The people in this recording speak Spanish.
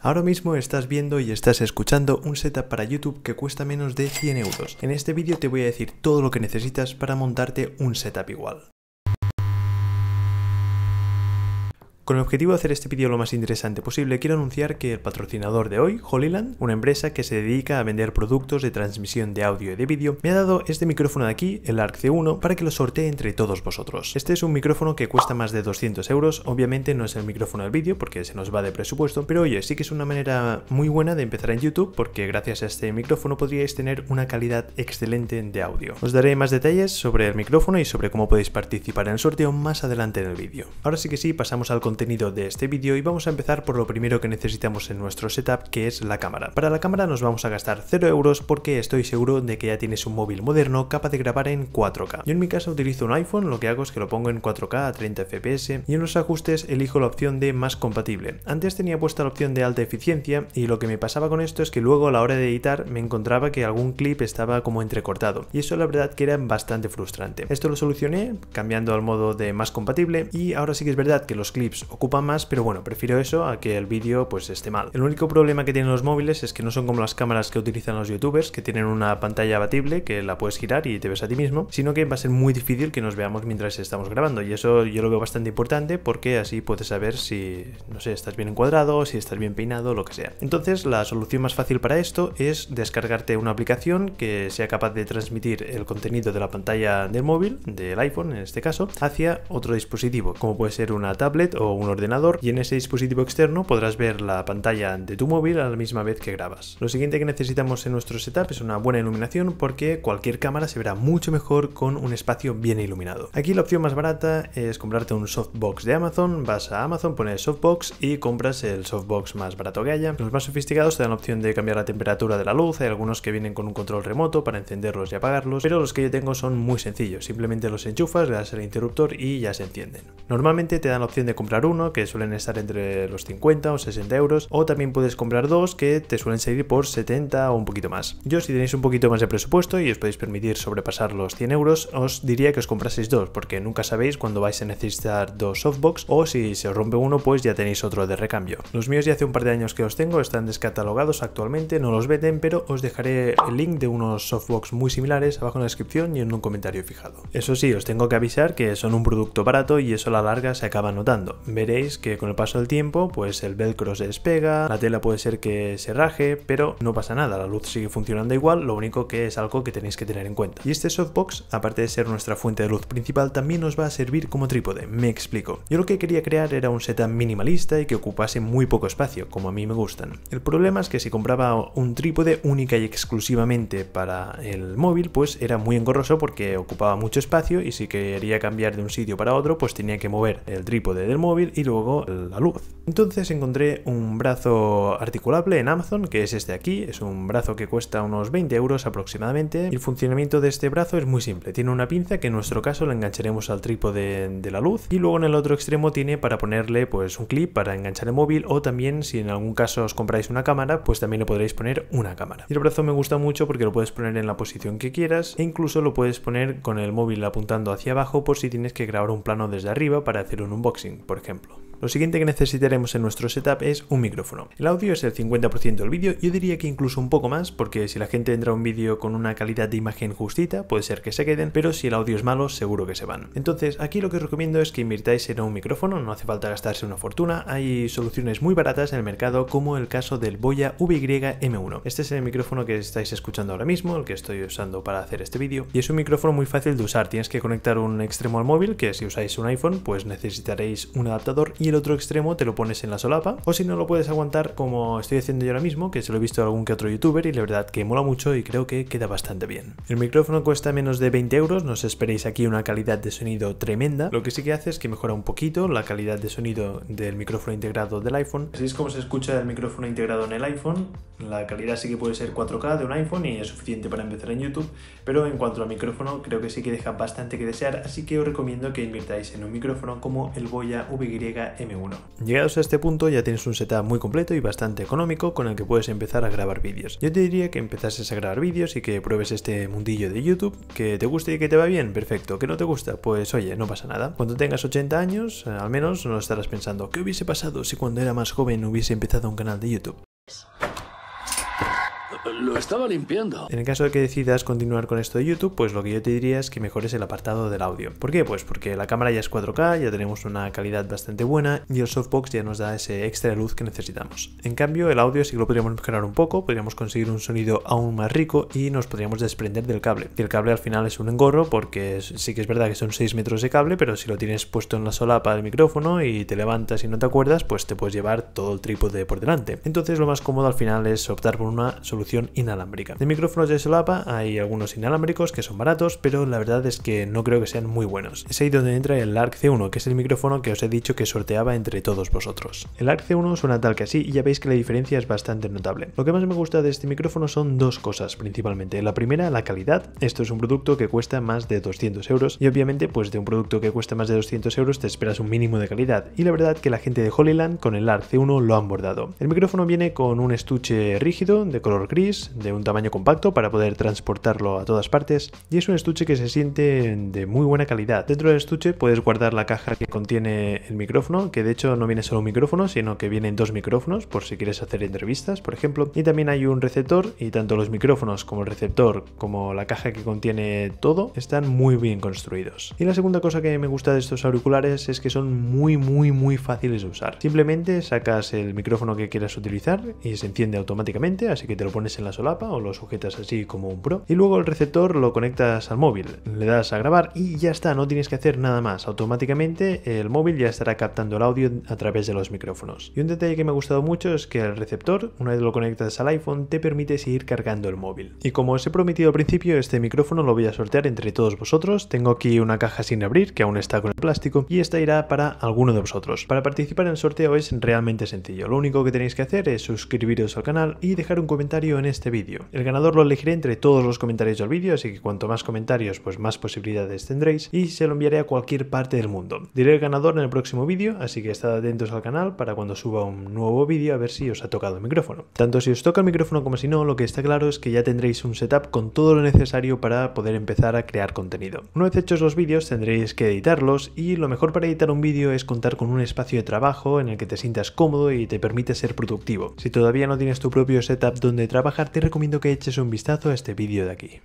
Ahora mismo estás viendo y estás escuchando un setup para YouTube que cuesta menos de 100 euros. En este vídeo te voy a decir todo lo que necesitas para montarte un setup igual. Con el objetivo de hacer este vídeo lo más interesante posible, quiero anunciar que el patrocinador de hoy, Holyland, una empresa que se dedica a vender productos de transmisión de audio y de vídeo, me ha dado este micrófono de aquí, el ARC C1, para que lo sortee entre todos vosotros. Este es un micrófono que cuesta más de 200 euros, obviamente no es el micrófono del vídeo porque se nos va de presupuesto, pero oye, sí que es una manera muy buena de empezar en YouTube porque gracias a este micrófono podríais tener una calidad excelente de audio. Os daré más detalles sobre el micrófono y sobre cómo podéis participar en el sorteo más adelante en el vídeo. Ahora sí que sí, pasamos al contenido contenido de este vídeo y vamos a empezar por lo primero que necesitamos en nuestro setup que es la cámara. Para la cámara nos vamos a gastar 0 euros porque estoy seguro de que ya tienes un móvil moderno capaz de grabar en 4K. Yo en mi caso utilizo un iPhone, lo que hago es que lo pongo en 4K a 30 fps y en los ajustes elijo la opción de más compatible. Antes tenía puesta la opción de alta eficiencia y lo que me pasaba con esto es que luego a la hora de editar me encontraba que algún clip estaba como entrecortado y eso la verdad que era bastante frustrante. Esto lo solucioné cambiando al modo de más compatible y ahora sí que es verdad que los clips ocupa más, pero bueno, prefiero eso a que el vídeo pues esté mal. El único problema que tienen los móviles es que no son como las cámaras que utilizan los youtubers, que tienen una pantalla abatible que la puedes girar y te ves a ti mismo, sino que va a ser muy difícil que nos veamos mientras estamos grabando y eso yo lo veo bastante importante porque así puedes saber si, no sé, estás bien encuadrado, si estás bien peinado, lo que sea. Entonces la solución más fácil para esto es descargarte una aplicación que sea capaz de transmitir el contenido de la pantalla del móvil, del iPhone en este caso, hacia otro dispositivo, como puede ser una tablet o un ordenador y en ese dispositivo externo podrás ver la pantalla de tu móvil a la misma vez que grabas. Lo siguiente que necesitamos en nuestro setup es una buena iluminación porque cualquier cámara se verá mucho mejor con un espacio bien iluminado. Aquí la opción más barata es comprarte un softbox de Amazon, vas a Amazon, pones softbox y compras el softbox más barato que haya. Los más sofisticados te dan la opción de cambiar la temperatura de la luz, hay algunos que vienen con un control remoto para encenderlos y apagarlos, pero los que yo tengo son muy sencillos, simplemente los enchufas, le das el interruptor y ya se encienden. Normalmente te dan la opción de comprar uno, que suelen estar entre los 50 o 60 euros, o también puedes comprar dos, que te suelen seguir por 70 o un poquito más. Yo si tenéis un poquito más de presupuesto y os podéis permitir sobrepasar los 100 euros, os diría que os compraseis dos, porque nunca sabéis cuando vais a necesitar dos softbox, o si se os rompe uno, pues ya tenéis otro de recambio. Los míos ya hace un par de años que os tengo, están descatalogados actualmente, no los venden, pero os dejaré el link de unos softbox muy similares abajo en la descripción y en un comentario fijado. Eso sí, os tengo que avisar que son un producto barato y eso a la larga se acaba notando veréis que con el paso del tiempo pues el velcro se despega, la tela puede ser que se raje, pero no pasa nada, la luz sigue funcionando igual, lo único que es algo que tenéis que tener en cuenta. Y este softbox, aparte de ser nuestra fuente de luz principal, también nos va a servir como trípode, me explico. Yo lo que quería crear era un setup minimalista y que ocupase muy poco espacio, como a mí me gustan. El problema es que si compraba un trípode única y exclusivamente para el móvil, pues era muy engorroso porque ocupaba mucho espacio y si quería cambiar de un sitio para otro, pues tenía que mover el trípode del móvil y luego la luz. Entonces encontré un brazo articulable en Amazon, que es este aquí, es un brazo que cuesta unos 20 euros aproximadamente. El funcionamiento de este brazo es muy simple, tiene una pinza que en nuestro caso la engancharemos al trípode de la luz y luego en el otro extremo tiene para ponerle pues un clip para enganchar el móvil o también si en algún caso os compráis una cámara, pues también le podréis poner una cámara. Y el brazo me gusta mucho porque lo puedes poner en la posición que quieras e incluso lo puedes poner con el móvil apuntando hacia abajo por si tienes que grabar un plano desde arriba para hacer un unboxing, ejemplo. Lo siguiente que necesitaremos en nuestro setup es un micrófono. El audio es el 50% del vídeo, yo diría que incluso un poco más, porque si la gente entra un vídeo con una calidad de imagen justita, puede ser que se queden, pero si el audio es malo, seguro que se van. Entonces, aquí lo que os recomiendo es que invirtáis en un micrófono, no hace falta gastarse una fortuna, hay soluciones muy baratas en el mercado, como el caso del Boya VY-M1. Este es el micrófono que estáis escuchando ahora mismo, el que estoy usando para hacer este vídeo, y es un micrófono muy fácil de usar, tienes que conectar un extremo al móvil, que si usáis un iPhone, pues necesitaréis un adaptador y el otro extremo te lo pones en la solapa. O si no lo puedes aguantar, como estoy haciendo yo ahora mismo, que se lo he visto a algún que otro youtuber y la verdad que mola mucho y creo que queda bastante bien. El micrófono cuesta menos de 20 euros, no os esperéis aquí una calidad de sonido tremenda. Lo que sí que hace es que mejora un poquito la calidad de sonido del micrófono integrado del iPhone. Así es como se escucha el micrófono integrado en el iPhone. La calidad sí que puede ser 4K de un iPhone y es suficiente para empezar en YouTube, pero en cuanto al micrófono creo que sí que deja bastante que desear, así que os recomiendo que invirtáis en un micrófono como el Boya VY M1. Llegados a este punto ya tienes un setup muy completo y bastante económico con el que puedes empezar a grabar vídeos. Yo te diría que empezases a grabar vídeos y que pruebes este mundillo de YouTube, que te guste y que te va bien, perfecto, que no te gusta, pues oye, no pasa nada. Cuando tengas 80 años, eh, al menos no estarás pensando, ¿qué hubiese pasado si cuando era más joven hubiese empezado un canal de YouTube? lo estaba limpiando. En el caso de que decidas continuar con esto de YouTube, pues lo que yo te diría es que mejores el apartado del audio. ¿Por qué? Pues porque la cámara ya es 4K, ya tenemos una calidad bastante buena y el softbox ya nos da ese extra de luz que necesitamos. En cambio, el audio sí que lo podríamos mejorar un poco, podríamos conseguir un sonido aún más rico y nos podríamos desprender del cable. el cable al final es un engorro porque sí que es verdad que son 6 metros de cable, pero si lo tienes puesto en la solapa del micrófono y te levantas y no te acuerdas, pues te puedes llevar todo el trípode por delante. Entonces lo más cómodo al final es optar por una solución inalámbrica. De micrófonos de solapa hay algunos inalámbricos que son baratos, pero la verdad es que no creo que sean muy buenos. Es ahí donde entra el ARC C1, que es el micrófono que os he dicho que sorteaba entre todos vosotros. El ARC C1 suena tal que así y ya veis que la diferencia es bastante notable. Lo que más me gusta de este micrófono son dos cosas principalmente. La primera, la calidad. Esto es un producto que cuesta más de 200 euros y obviamente pues de un producto que cuesta más de 200 euros te esperas un mínimo de calidad y la verdad que la gente de Holyland con el ARC C1 lo han bordado. El micrófono viene con un estuche rígido de color gris de un tamaño compacto para poder transportarlo a todas partes y es un estuche que se siente de muy buena calidad. Dentro del estuche puedes guardar la caja que contiene el micrófono, que de hecho no viene solo un micrófono, sino que vienen dos micrófonos por si quieres hacer entrevistas, por ejemplo, y también hay un receptor y tanto los micrófonos como el receptor como la caja que contiene todo están muy bien construidos. Y la segunda cosa que me gusta de estos auriculares es que son muy muy muy fáciles de usar. Simplemente sacas el micrófono que quieras utilizar y se enciende automáticamente, así que te lo pones en la solapa o lo sujetas así como un pro y luego el receptor lo conectas al móvil, le das a grabar y ya está, no tienes que hacer nada más. Automáticamente el móvil ya estará captando el audio a través de los micrófonos. Y un detalle que me ha gustado mucho es que el receptor, una vez lo conectas al iPhone, te permite seguir cargando el móvil. Y como os he prometido al principio, este micrófono lo voy a sortear entre todos vosotros. Tengo aquí una caja sin abrir que aún está con el plástico y esta irá para alguno de vosotros. Para participar en el sorteo es realmente sencillo. Lo único que tenéis que hacer es suscribiros al canal y dejar un comentario en este vídeo. El ganador lo elegiré entre todos los comentarios del vídeo, así que cuanto más comentarios, pues más posibilidades tendréis y se lo enviaré a cualquier parte del mundo. Diré el ganador en el próximo vídeo, así que estad atentos al canal para cuando suba un nuevo vídeo a ver si os ha tocado el micrófono. Tanto si os toca el micrófono como si no, lo que está claro es que ya tendréis un setup con todo lo necesario para poder empezar a crear contenido. Una vez hechos los vídeos tendréis que editarlos y lo mejor para editar un vídeo es contar con un espacio de trabajo en el que te sientas cómodo y te permite ser productivo. Si todavía no tienes tu propio setup donde trabajar, te recomiendo que eches un vistazo a este vídeo de aquí.